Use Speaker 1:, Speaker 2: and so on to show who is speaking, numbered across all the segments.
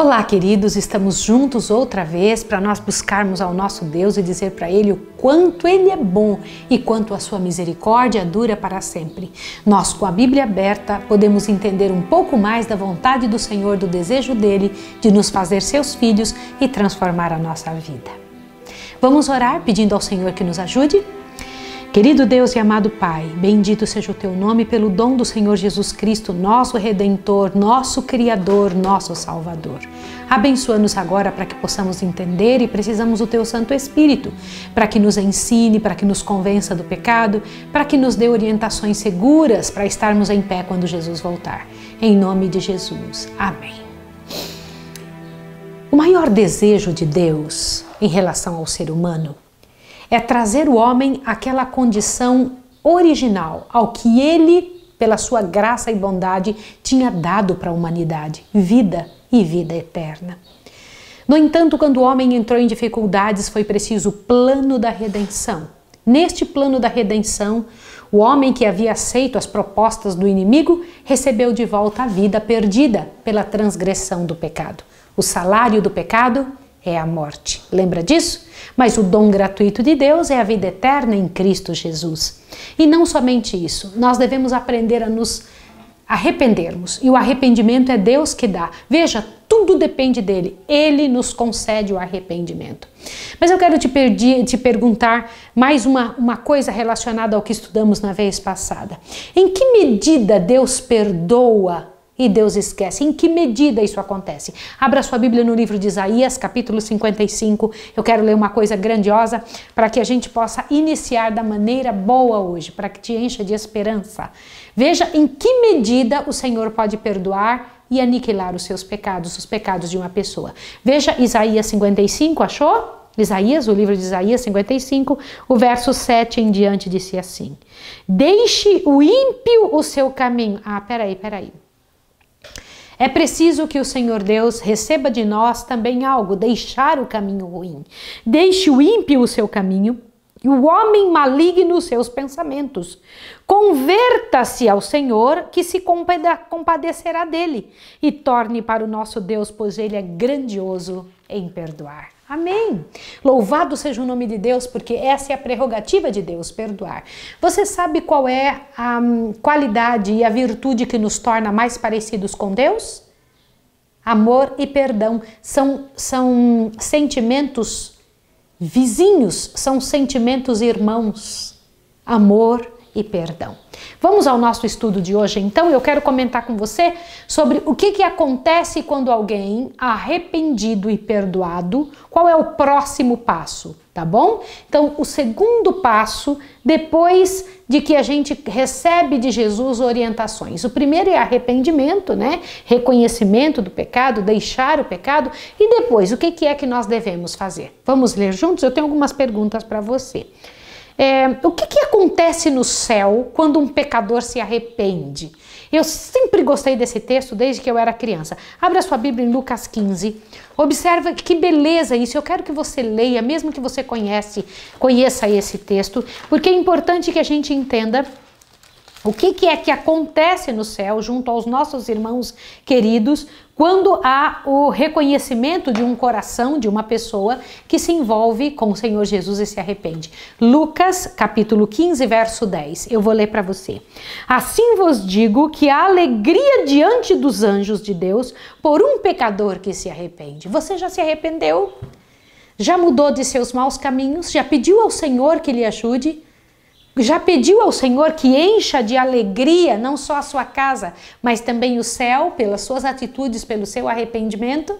Speaker 1: Olá, queridos, estamos juntos outra vez para nós buscarmos ao nosso Deus e dizer para Ele o quanto Ele é bom e quanto a sua misericórdia dura para sempre. Nós, com a Bíblia aberta, podemos entender um pouco mais da vontade do Senhor, do desejo dele de nos fazer seus filhos e transformar a nossa vida. Vamos orar pedindo ao Senhor que nos ajude? Querido Deus e amado Pai, bendito seja o teu nome pelo dom do Senhor Jesus Cristo, nosso Redentor, nosso Criador, nosso Salvador. Abençoa-nos agora para que possamos entender e precisamos do teu Santo Espírito, para que nos ensine, para que nos convença do pecado, para que nos dê orientações seguras para estarmos em pé quando Jesus voltar. Em nome de Jesus. Amém. O maior desejo de Deus em relação ao ser humano é trazer o homem àquela condição original, ao que ele, pela sua graça e bondade, tinha dado para a humanidade: vida e vida eterna. No entanto, quando o homem entrou em dificuldades, foi preciso o plano da redenção. Neste plano da redenção, o homem que havia aceito as propostas do inimigo recebeu de volta a vida perdida pela transgressão do pecado. O salário do pecado é a morte. Lembra disso? Mas o dom gratuito de Deus é a vida eterna em Cristo Jesus. E não somente isso, nós devemos aprender a nos arrependermos. E o arrependimento é Deus que dá. Veja, tudo depende dele. Ele nos concede o arrependimento. Mas eu quero te, perdi, te perguntar mais uma, uma coisa relacionada ao que estudamos na vez passada. Em que medida Deus perdoa e Deus esquece. Em que medida isso acontece? Abra sua Bíblia no livro de Isaías, capítulo 55. Eu quero ler uma coisa grandiosa para que a gente possa iniciar da maneira boa hoje, para que te encha de esperança. Veja em que medida o Senhor pode perdoar e aniquilar os seus pecados, os pecados de uma pessoa. Veja Isaías 55, achou? Isaías, o livro de Isaías 55, o verso 7 em diante disse assim: Deixe o ímpio o seu caminho. Ah, peraí, peraí. É preciso que o Senhor Deus receba de nós também algo, deixar o caminho ruim. Deixe o ímpio o seu caminho e o homem maligno os seus pensamentos. Converta-se ao Senhor, que se compadecerá dele, e torne para o nosso Deus, pois ele é grandioso em perdoar. Amém. Louvado seja o nome de Deus, porque essa é a prerrogativa de Deus, perdoar. Você sabe qual é a hum, qualidade e a virtude que nos torna mais parecidos com Deus? Amor e perdão são, são sentimentos vizinhos, são sentimentos irmãos. Amor e perdão. Vamos ao nosso estudo de hoje, então. Eu quero comentar com você sobre o que, que acontece quando alguém arrependido e perdoado, qual é o próximo passo, tá bom? Então, o segundo passo, depois de que a gente recebe de Jesus orientações. O primeiro é arrependimento, né? Reconhecimento do pecado, deixar o pecado. E depois, o que, que é que nós devemos fazer? Vamos ler juntos? Eu tenho algumas perguntas para você. É, o que, que acontece no céu quando um pecador se arrepende? Eu sempre gostei desse texto desde que eu era criança. Abra sua Bíblia em Lucas 15. Observa que beleza isso. Eu quero que você leia, mesmo que você conhece, conheça esse texto, porque é importante que a gente entenda o que, que, é que acontece no céu junto aos nossos irmãos queridos quando há o reconhecimento de um coração de uma pessoa que se envolve com o Senhor Jesus e se arrepende? Lucas, capítulo 15, verso 10. Eu vou ler para você. Assim vos digo que há alegria diante dos anjos de Deus por um pecador que se arrepende. Você já se arrependeu? Já mudou de seus maus caminhos? Já pediu ao Senhor que lhe ajude? Já pediu ao Senhor que encha de alegria não só a sua casa, mas também o céu, pelas suas atitudes, pelo seu arrependimento?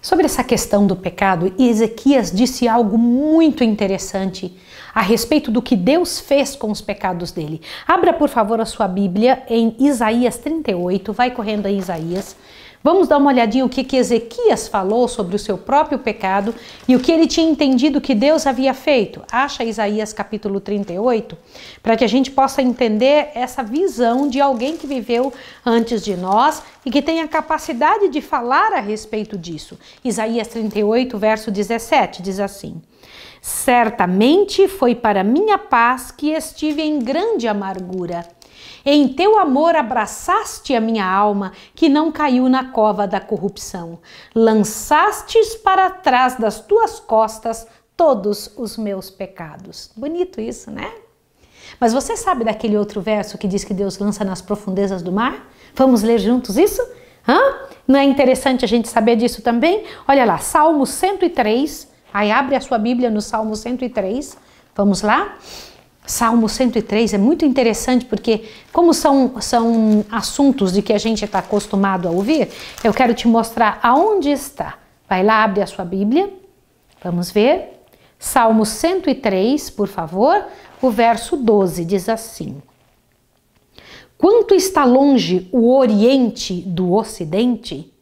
Speaker 1: Sobre essa questão do pecado, Ezequias disse algo muito interessante a respeito do que Deus fez com os pecados dele. Abra, por favor, a sua Bíblia em Isaías 38, vai correndo a Isaías Vamos dar uma olhadinha o que, que Ezequias falou sobre o seu próprio pecado e o que ele tinha entendido que Deus havia feito. Acha Isaías capítulo 38, para que a gente possa entender essa visão de alguém que viveu antes de nós e que tem a capacidade de falar a respeito disso. Isaías 38, verso 17, diz assim: Certamente foi para minha paz que estive em grande amargura em teu amor abraçaste a minha alma, que não caiu na cova da corrupção. Lançastes para trás das tuas costas todos os meus pecados. Bonito isso, né? Mas você sabe daquele outro verso que diz que Deus lança nas profundezas do mar? Vamos ler juntos isso? Hã? Não é interessante a gente saber disso também? Olha lá, Salmo 103. Aí abre a sua Bíblia no Salmo 103. Vamos lá? Salmo 103 é muito interessante porque, como são, são assuntos de que a gente está acostumado a ouvir, eu quero te mostrar aonde está. Vai lá, abre a sua Bíblia, vamos ver. Salmo 103, por favor, o verso 12 diz assim: Quanto está longe o Oriente do Ocidente,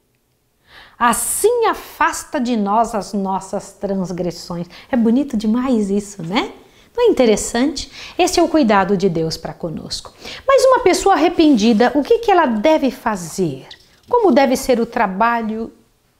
Speaker 1: assim afasta de nós as nossas transgressões. É bonito demais isso, né? Não é interessante? Esse é o cuidado de Deus para conosco. Mas uma pessoa arrependida, o que, que ela deve fazer? Como deve ser o trabalho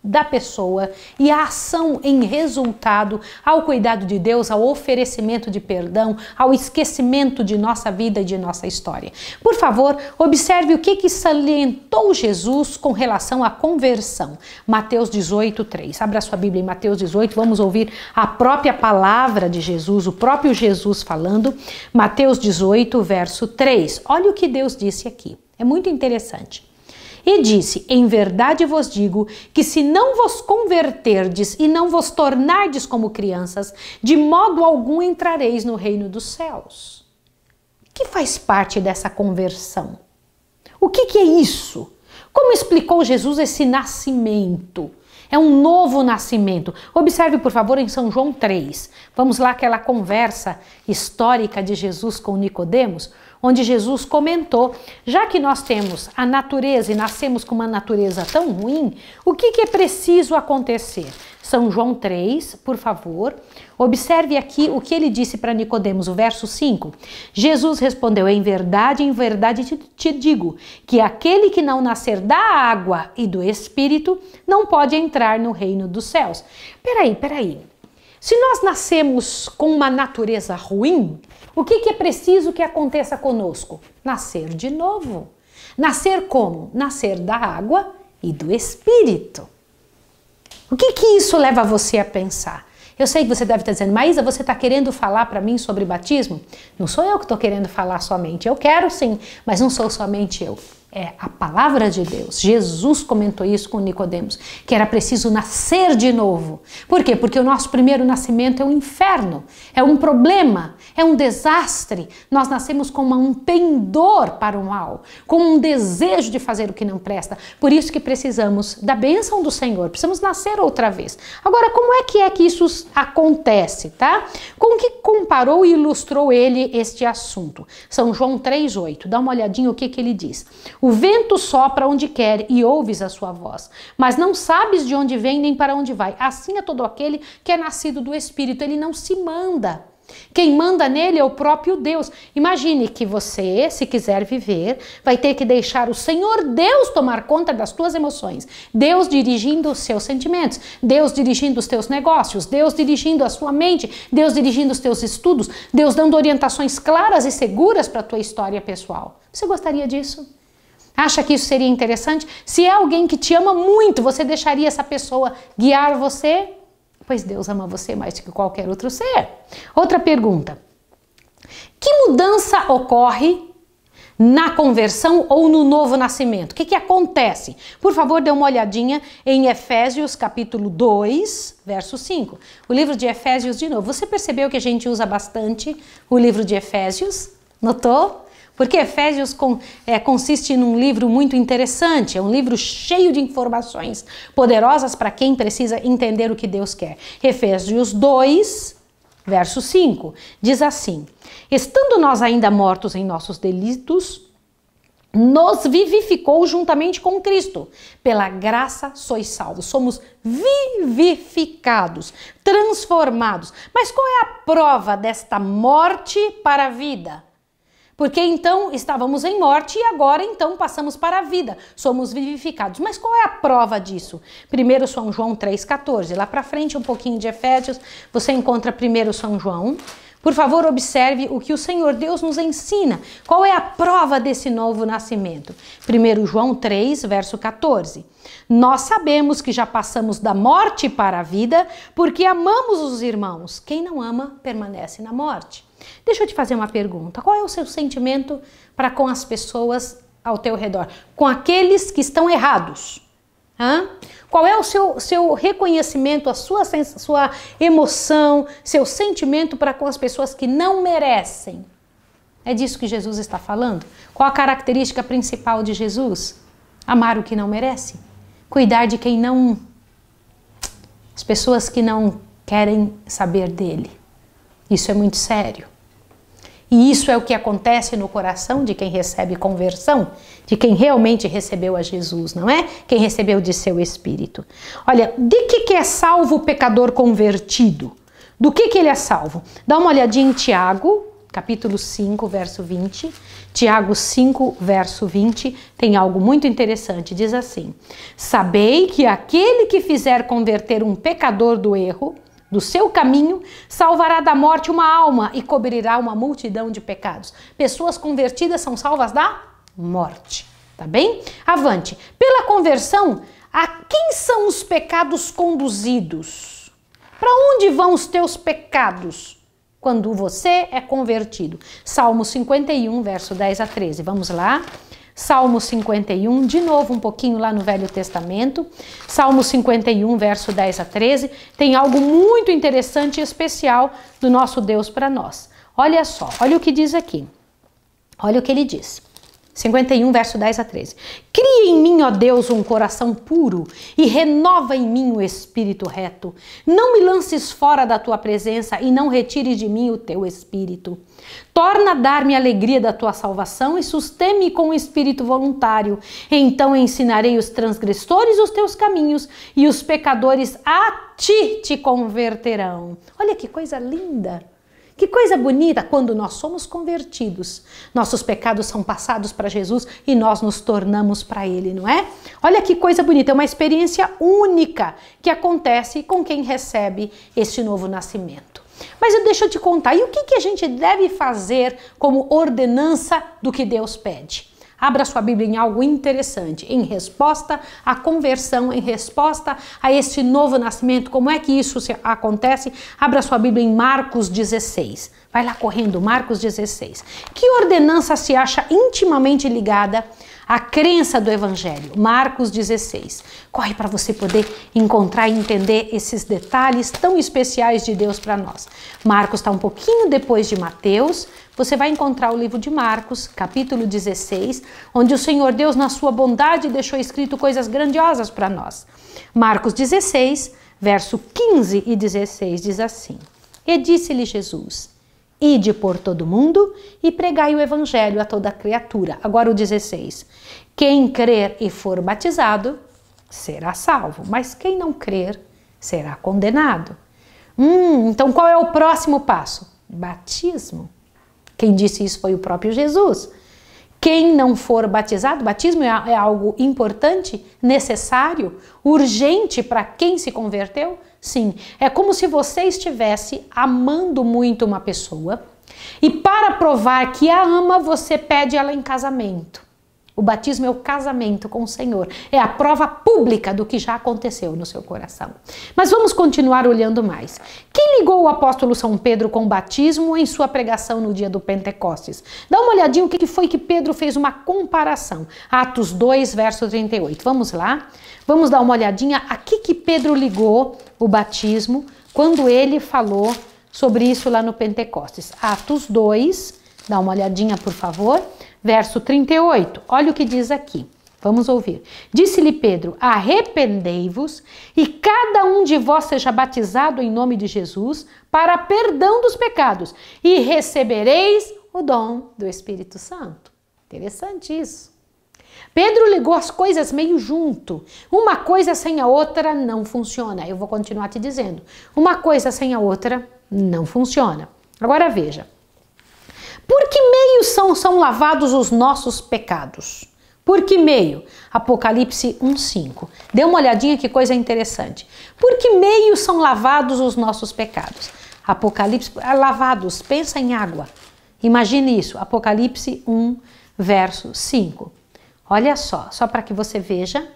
Speaker 1: da pessoa e a ação em resultado ao cuidado de Deus, ao oferecimento de perdão, ao esquecimento de nossa vida e de nossa história. Por favor, observe o que, que salientou Jesus com relação à conversão. Mateus 18, 3. Abra sua Bíblia em Mateus 18, vamos ouvir a própria palavra de Jesus, o próprio Jesus falando. Mateus 18, verso 3. Olha o que Deus disse aqui. É muito interessante e disse: Em verdade vos digo que se não vos converterdes e não vos tornardes como crianças, de modo algum entrareis no reino dos céus. O que faz parte dessa conversão? O que, que é isso? Como explicou Jesus esse nascimento? É um novo nascimento. Observe, por favor, em São João 3. Vamos lá aquela conversa histórica de Jesus com Nicodemos onde Jesus comentou: já que nós temos a natureza e nascemos com uma natureza tão ruim, o que, que é preciso acontecer? São João 3, por favor. Observe aqui o que ele disse para Nicodemos, o verso 5. Jesus respondeu: Em verdade, em verdade te, te, digo que aquele que não nascer da água e do Espírito não pode entrar no reino dos céus. Peraí, peraí. Se nós nascemos com uma natureza ruim, o que, que é preciso que aconteça conosco? Nascer de novo. Nascer como? Nascer da água e do espírito. O que, que isso leva você a pensar? Eu sei que você deve estar dizendo, Maísa, você está querendo falar para mim sobre batismo? Não sou eu que estou querendo falar somente. Eu quero sim, mas não sou somente eu é a palavra de Deus. Jesus comentou isso com Nicodemos, que era preciso nascer de novo. Por quê? Porque o nosso primeiro nascimento é um inferno, é um problema, é um desastre. Nós nascemos com um pendor para o mal, com um desejo de fazer o que não presta. Por isso que precisamos da bênção do Senhor, precisamos nascer outra vez. Agora, como é que é que isso acontece, tá? Com que comparou e ilustrou ele este assunto? São João 3:8. Dá uma olhadinha o que que ele diz. O vento sopra onde quer e ouves a sua voz, mas não sabes de onde vem nem para onde vai. Assim é todo aquele que é nascido do Espírito, ele não se manda. Quem manda nele é o próprio Deus. Imagine que você, se quiser viver, vai ter que deixar o Senhor Deus tomar conta das tuas emoções. Deus dirigindo os seus sentimentos, Deus dirigindo os teus negócios, Deus dirigindo a sua mente, Deus dirigindo os teus estudos, Deus dando orientações claras e seguras para a tua história pessoal. Você gostaria disso? Acha que isso seria interessante? Se é alguém que te ama muito, você deixaria essa pessoa guiar você? Pois Deus ama você mais do que qualquer outro ser. Outra pergunta: que mudança ocorre na conversão ou no novo nascimento? O que, que acontece? Por favor, dê uma olhadinha em Efésios capítulo 2, verso 5. O livro de Efésios, de novo. Você percebeu que a gente usa bastante o livro de Efésios? Notou? Porque Efésios com, é, consiste num livro muito interessante, é um livro cheio de informações poderosas para quem precisa entender o que Deus quer. Efésios 2, verso 5, diz assim: Estando nós ainda mortos em nossos delitos, nos vivificou juntamente com Cristo. Pela graça sois salvos. Somos vivificados, transformados. Mas qual é a prova desta morte para a vida? Porque então estávamos em morte e agora então passamos para a vida, somos vivificados. Mas qual é a prova disso? Primeiro São João 3,14. Lá para frente, um pouquinho de Efésios, você encontra primeiro São João. Por favor, observe o que o Senhor Deus nos ensina. Qual é a prova desse novo nascimento? 1 João 3, verso 14. Nós sabemos que já passamos da morte para a vida, porque amamos os irmãos. Quem não ama permanece na morte. Deixa eu te fazer uma pergunta. Qual é o seu sentimento para com as pessoas ao teu redor? Com aqueles que estão errados? Hã? Qual é o seu, seu reconhecimento, a sua, sua emoção, seu sentimento para com as pessoas que não merecem? É disso que Jesus está falando? Qual a característica principal de Jesus? Amar o que não merece, cuidar de quem não. as pessoas que não querem saber dele. Isso é muito sério. E isso é o que acontece no coração de quem recebe conversão, de quem realmente recebeu a Jesus, não é? Quem recebeu de seu espírito. Olha, de que, que é salvo o pecador convertido? Do que, que ele é salvo? Dá uma olhadinha em Tiago, capítulo 5, verso 20. Tiago 5, verso 20, tem algo muito interessante. Diz assim: Sabei que aquele que fizer converter um pecador do erro, do seu caminho, salvará da morte uma alma e cobrirá uma multidão de pecados. Pessoas convertidas são salvas da morte. Tá bem? Avante. Pela conversão, a quem são os pecados conduzidos? Para onde vão os teus pecados quando você é convertido? Salmo 51, verso 10 a 13. Vamos lá. Salmo 51, de novo um pouquinho lá no Velho Testamento, Salmo 51, verso 10 a 13, tem algo muito interessante e especial do nosso Deus para nós. Olha só, olha o que diz aqui. Olha o que ele diz. 51, verso 10 a 13. Cria em mim, ó Deus, um coração puro e renova em mim o espírito reto. Não me lances fora da tua presença e não retires de mim o teu espírito. Torna a dar-me a alegria da tua salvação e susteme com o espírito voluntário. Então ensinarei os transgressores os teus caminhos e os pecadores a ti te converterão. Olha que coisa linda! Que coisa bonita quando nós somos convertidos. Nossos pecados são passados para Jesus e nós nos tornamos para Ele, não é? Olha que coisa bonita, é uma experiência única que acontece com quem recebe esse novo nascimento. Mas eu deixo te contar, e o que, que a gente deve fazer como ordenança do que Deus pede? Abra sua Bíblia em algo interessante, em resposta à conversão, em resposta a este novo nascimento. Como é que isso acontece? Abra sua Bíblia em Marcos 16. Vai lá correndo, Marcos 16. Que ordenança se acha intimamente ligada a crença do Evangelho, Marcos 16. Corre para você poder encontrar e entender esses detalhes tão especiais de Deus para nós. Marcos está um pouquinho depois de Mateus. Você vai encontrar o livro de Marcos, capítulo 16, onde o Senhor Deus, na sua bondade, deixou escrito coisas grandiosas para nós. Marcos 16, verso 15 e 16 diz assim: E disse-lhe Jesus: Ide por todo mundo e pregai o evangelho a toda criatura. Agora o 16. Quem crer e for batizado será salvo, mas quem não crer será condenado. Hum, então qual é o próximo passo? Batismo. Quem disse isso foi o próprio Jesus. Quem não for batizado, batismo é, é algo importante, necessário, urgente para quem se converteu, Sim, é como se você estivesse amando muito uma pessoa e para provar que a ama, você pede ela em casamento. O batismo é o casamento com o Senhor, é a prova pública do que já aconteceu no seu coração. Mas vamos continuar olhando mais. Quem ligou o apóstolo São Pedro com o batismo em sua pregação no dia do Pentecostes? Dá uma olhadinha o que foi que Pedro fez uma comparação. Atos 2, verso 38. Vamos lá? Vamos dar uma olhadinha aqui que Pedro ligou o batismo quando ele falou sobre isso lá no Pentecostes. Atos 2, dá uma olhadinha, por favor verso 38. Olha o que diz aqui. Vamos ouvir. Disse-lhe Pedro: Arrependei-vos e cada um de vós seja batizado em nome de Jesus para perdão dos pecados e recebereis o dom do Espírito Santo. Interessante isso. Pedro ligou as coisas meio junto. Uma coisa sem a outra não funciona. Eu vou continuar te dizendo. Uma coisa sem a outra não funciona. Agora veja. Por que meio são, são lavados os nossos pecados? Por que meio? Apocalipse 1,5. Dê uma olhadinha que coisa interessante. Por que meio são lavados os nossos pecados? Apocalipse, é, lavados, pensa em água. Imagine isso, Apocalipse 1, verso 5. Olha só, só para que você veja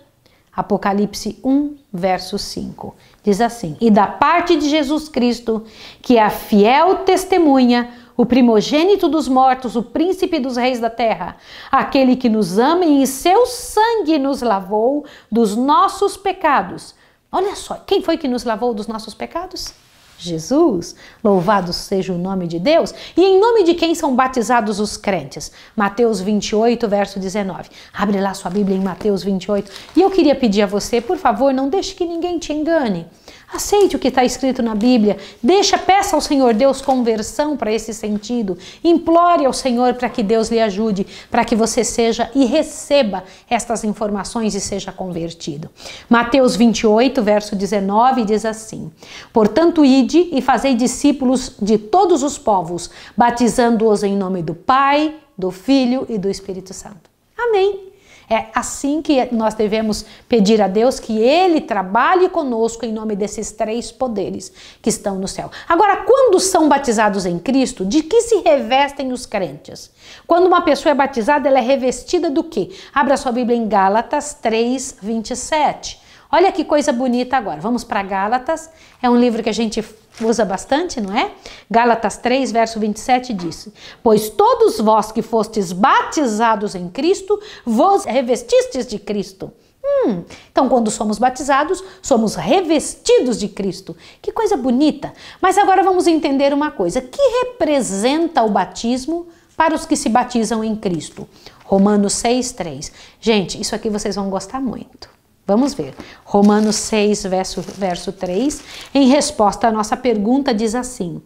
Speaker 1: Apocalipse 1, verso 5. Diz assim: E da parte de Jesus Cristo, que é a fiel testemunha, o primogênito dos mortos, o príncipe dos reis da terra, aquele que nos ama e em seu sangue nos lavou dos nossos pecados. Olha só, quem foi que nos lavou dos nossos pecados? Jesus. Louvado seja o nome de Deus. E em nome de quem são batizados os crentes? Mateus 28, verso 19. Abre lá sua Bíblia em Mateus 28. E eu queria pedir a você, por favor, não deixe que ninguém te engane. Aceite o que está escrito na Bíblia. Deixa, peça ao Senhor Deus conversão para esse sentido. Implore ao Senhor para que Deus lhe ajude, para que você seja e receba estas informações e seja convertido. Mateus 28, verso 19 diz assim: Portanto, ide e fazei discípulos de todos os povos, batizando-os em nome do Pai, do Filho e do Espírito Santo. Amém. É assim que nós devemos pedir a Deus que Ele trabalhe conosco em nome desses três poderes que estão no céu. Agora, quando são batizados em Cristo, de que se revestem os crentes? Quando uma pessoa é batizada, ela é revestida do que? Abra sua Bíblia em Gálatas 3, 27. Olha que coisa bonita agora. Vamos para Gálatas. É um livro que a gente usa bastante, não é? Gálatas 3, verso 27 diz: Pois todos vós que fostes batizados em Cristo, vos revestistes de Cristo. Hum, então, quando somos batizados, somos revestidos de Cristo. Que coisa bonita! Mas agora vamos entender uma coisa: que representa o batismo para os que se batizam em Cristo? Romanos 6, 3. Gente, isso aqui vocês vão gostar muito. Vamos ver. Romanos 6, verso, verso 3, em resposta à nossa pergunta, diz assim: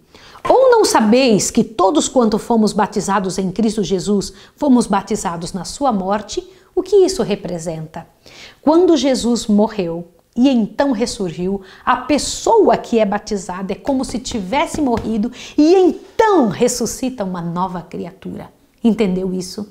Speaker 1: Ou não sabeis que todos quanto fomos batizados em Cristo Jesus, fomos batizados na sua morte? O que isso representa? Quando Jesus morreu, e então ressurgiu, a pessoa que é batizada é como se tivesse morrido e então ressuscita uma nova criatura. Entendeu isso?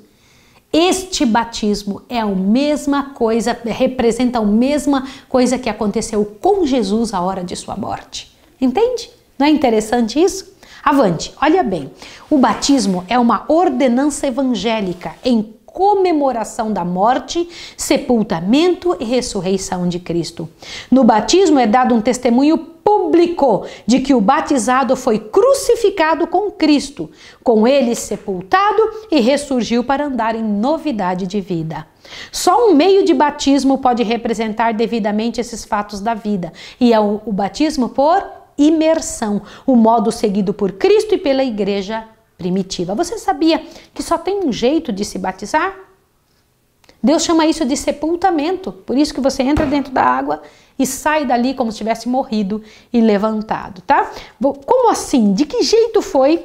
Speaker 1: Este batismo é a mesma coisa, representa a mesma coisa que aconteceu com Jesus à hora de sua morte. Entende? Não é interessante isso? Avante, olha bem. O batismo é uma ordenança evangélica em comemoração da morte, sepultamento e ressurreição de Cristo. No batismo é dado um testemunho público de que o batizado foi crucificado com Cristo, com ele sepultado e ressurgiu para andar em novidade de vida. Só um meio de batismo pode representar devidamente esses fatos da vida, e é o, o batismo por imersão, o modo seguido por Cristo e pela igreja primitiva. Você sabia que só tem um jeito de se batizar? Deus chama isso de sepultamento. Por isso que você entra dentro da água e sai dali como se tivesse morrido e levantado, tá? Como assim? De que jeito foi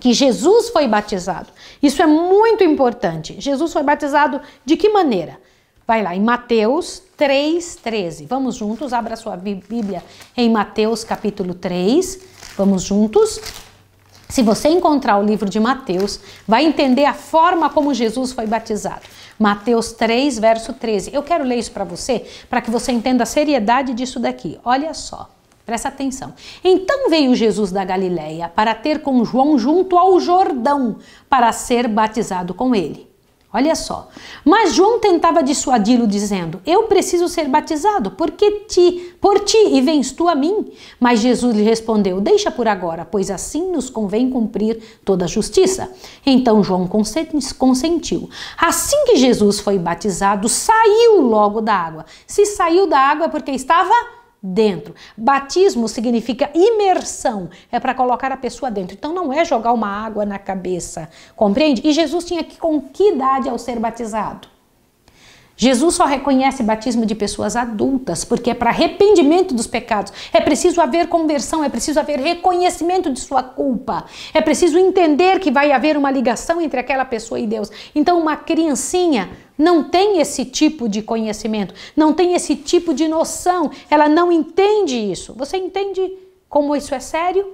Speaker 1: que Jesus foi batizado? Isso é muito importante. Jesus foi batizado de que maneira? Vai lá, em Mateus 3,13. Vamos juntos, abra sua Bíblia em Mateus capítulo 3. Vamos juntos. Se você encontrar o livro de Mateus, vai entender a forma como Jesus foi batizado. Mateus 3, verso 13. Eu quero ler isso para você, para que você entenda a seriedade disso daqui. Olha só. Presta atenção. Então veio Jesus da Galiléia para ter com João junto ao Jordão, para ser batizado com ele. Olha só. Mas João tentava dissuadi-lo, dizendo: Eu preciso ser batizado, porque ti, por ti e vens tu a mim. Mas Jesus lhe respondeu: Deixa por agora, pois assim nos convém cumprir toda a justiça. Então João consentiu. Assim que Jesus foi batizado, saiu logo da água. Se saiu da água é porque estava dentro. Batismo significa imersão, é para colocar a pessoa dentro. Então não é jogar uma água na cabeça, compreende? E Jesus tinha que com que idade ao ser batizado? Jesus só reconhece batismo de pessoas adultas, porque é para arrependimento dos pecados. É preciso haver conversão, é preciso haver reconhecimento de sua culpa. É preciso entender que vai haver uma ligação entre aquela pessoa e Deus. Então, uma criancinha não tem esse tipo de conhecimento, não tem esse tipo de noção, ela não entende isso. Você entende como isso é sério?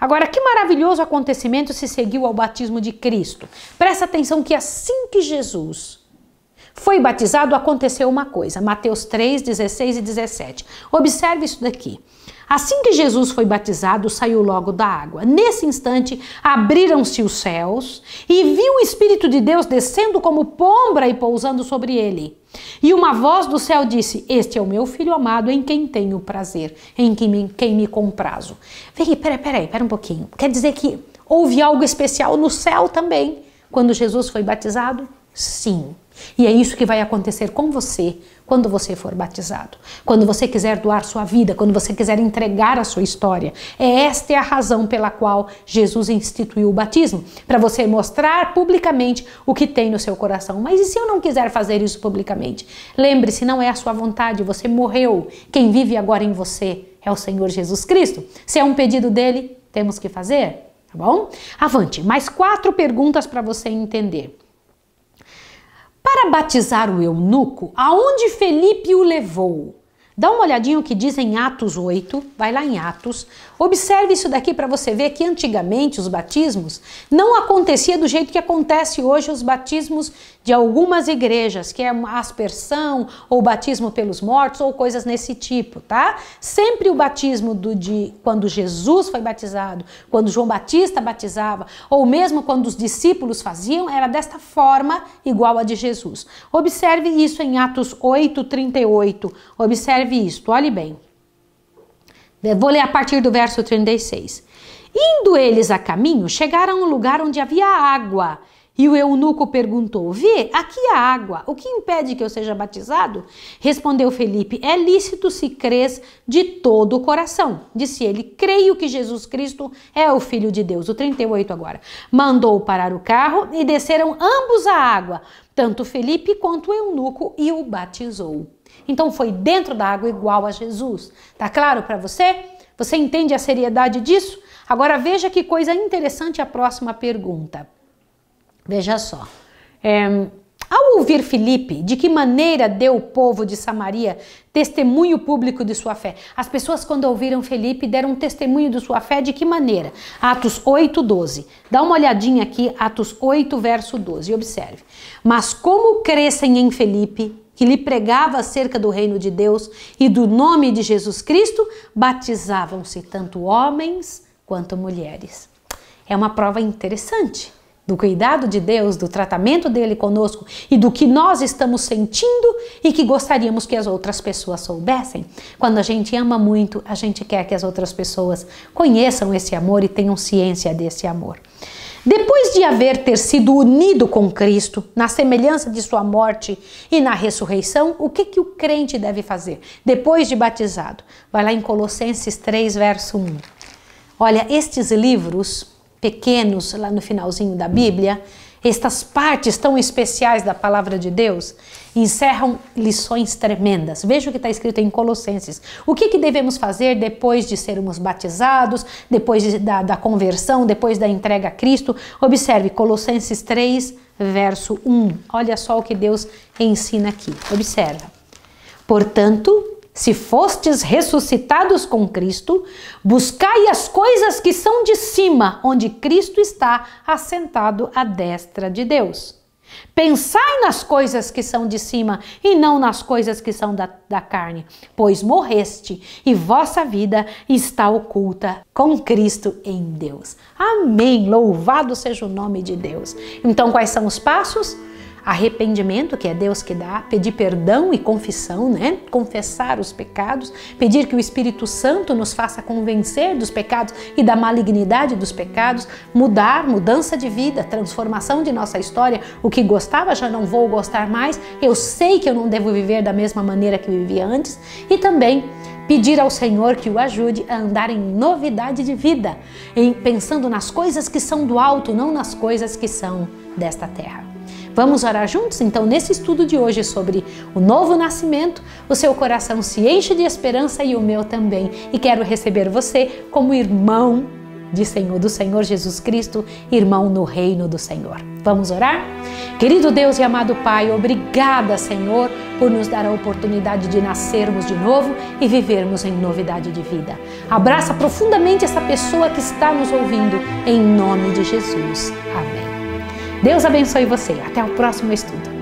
Speaker 1: Agora, que maravilhoso acontecimento se seguiu ao batismo de Cristo. Presta atenção que assim que Jesus foi batizado, aconteceu uma coisa. Mateus 3, 16 e 17. Observe isso daqui. Assim que Jesus foi batizado, saiu logo da água. Nesse instante, abriram-se os céus e viu o Espírito de Deus descendo como pombra e pousando sobre ele. E uma voz do céu disse: Este é o meu filho amado, em quem tenho prazer, em quem me, quem me comprazo. Vem, peraí, peraí, pera um pouquinho. Quer dizer que houve algo especial no céu também quando Jesus foi batizado? Sim. E é isso que vai acontecer com você quando você for batizado. Quando você quiser doar sua vida, quando você quiser entregar a sua história. É esta é a razão pela qual Jesus instituiu o batismo, para você mostrar publicamente o que tem no seu coração. Mas e se eu não quiser fazer isso publicamente? Lembre-se, não é a sua vontade, você morreu. Quem vive agora em você é o Senhor Jesus Cristo. Se é um pedido dele, temos que fazer, tá bom? Avante, mais quatro perguntas para você entender. Para batizar o eunuco, aonde Felipe o levou? Dá uma olhadinha o que diz em Atos 8, vai lá em Atos, Observe isso daqui para você ver que antigamente os batismos não acontecia do jeito que acontece hoje os batismos de algumas igrejas, que é uma aspersão ou batismo pelos mortos ou coisas nesse tipo, tá? Sempre o batismo do de quando Jesus foi batizado, quando João Batista batizava, ou mesmo quando os discípulos faziam, era desta forma igual a de Jesus. Observe isso em Atos 8:38. Observe isto, olhe bem. Vou ler a partir do verso 36. Indo eles a caminho, chegaram a um lugar onde havia água. E o eunuco perguntou: Vê, aqui há água, o que impede que eu seja batizado? Respondeu Felipe: É lícito se crês de todo o coração. Disse ele: Creio que Jesus Cristo é o Filho de Deus. O 38 agora. Mandou parar o carro e desceram ambos à água, tanto Felipe quanto o eunuco, e o batizou. Então foi dentro da água igual a Jesus. Tá claro para você? Você entende a seriedade disso? Agora veja que coisa interessante a próxima pergunta. Veja só. É, ao ouvir Felipe, de que maneira deu o povo de Samaria testemunho público de sua fé? As pessoas, quando ouviram Felipe, deram testemunho de sua fé de que maneira? Atos 8, 12. Dá uma olhadinha aqui, Atos 8, verso 12. Observe. Mas como crescem em Felipe que lhe pregava acerca do reino de Deus e do nome de Jesus Cristo, batizavam-se tanto homens quanto mulheres. É uma prova interessante do cuidado de Deus, do tratamento dele conosco e do que nós estamos sentindo e que gostaríamos que as outras pessoas soubessem. Quando a gente ama muito, a gente quer que as outras pessoas conheçam esse amor e tenham ciência desse amor. Depois de haver ter sido unido com Cristo, na semelhança de sua morte e na ressurreição, o que, que o crente deve fazer depois de batizado? Vai lá em Colossenses 3, verso 1. Olha, estes livros pequenos lá no finalzinho da Bíblia, estas partes tão especiais da palavra de Deus, encerram lições tremendas. Veja o que está escrito em Colossenses. O que, que, devemos fazer depois de sermos batizados, depois de, da, da conversão, depois da entrega a Cristo? Observe Colossenses 3, verso 1. Olha só o que Deus ensina aqui. Observa. Portanto, se fostes ressuscitados com Cristo, buscai as coisas que são de cima, onde Cristo está assentado à destra de Deus. Pensai nas coisas que são de cima e não nas coisas que são da, da carne, pois morreste e vossa vida está oculta com Cristo em Deus. Amém. Louvado seja o nome de Deus. Então, quais são os passos? arrependimento, que é Deus que dá, pedir perdão e confissão, né? Confessar os pecados, pedir que o Espírito Santo nos faça convencer dos pecados e da malignidade dos pecados, mudar, mudança de vida, transformação de nossa história, o que gostava já não vou gostar mais, eu sei que eu não devo viver da mesma maneira que vivia antes e também pedir ao Senhor que o ajude a andar em novidade de vida, em pensando nas coisas que são do alto, não nas coisas que são desta terra. Vamos orar juntos? Então, nesse estudo de hoje sobre o novo nascimento, o seu coração se enche de esperança e o meu também. E quero receber você como irmão de Senhor do Senhor Jesus Cristo, irmão no reino do Senhor. Vamos orar? Querido Deus e amado Pai, obrigada, Senhor, por nos dar a oportunidade de nascermos de novo e vivermos em novidade de vida. Abraça profundamente essa pessoa que está nos ouvindo, em nome de Jesus. Amém. Deus abençoe você. Até o próximo estudo.